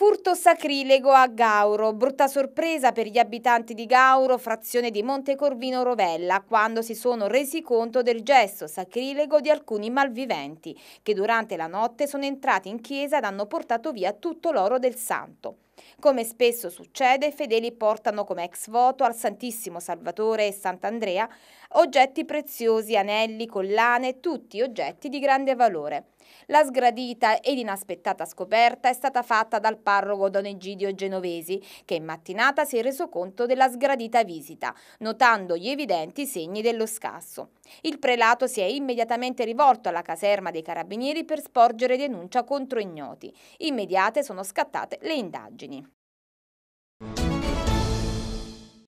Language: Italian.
Furto sacrilego a Gauro, brutta sorpresa per gli abitanti di Gauro, frazione di Montecorvino Rovella, quando si sono resi conto del gesto sacrilego di alcuni malviventi, che durante la notte sono entrati in chiesa ed hanno portato via tutto l'oro del santo. Come spesso succede, i fedeli portano come ex voto al Santissimo Salvatore e Sant'Andrea oggetti preziosi, anelli, collane, tutti oggetti di grande valore. La sgradita ed inaspettata scoperta è stata fatta dal parroco Don Egidio Genovesi, che in mattinata si è reso conto della sgradita visita, notando gli evidenti segni dello scasso. Il prelato si è immediatamente rivolto alla caserma dei carabinieri per sporgere denuncia contro ignoti. Immediate sono scattate le indagini. предпочтений.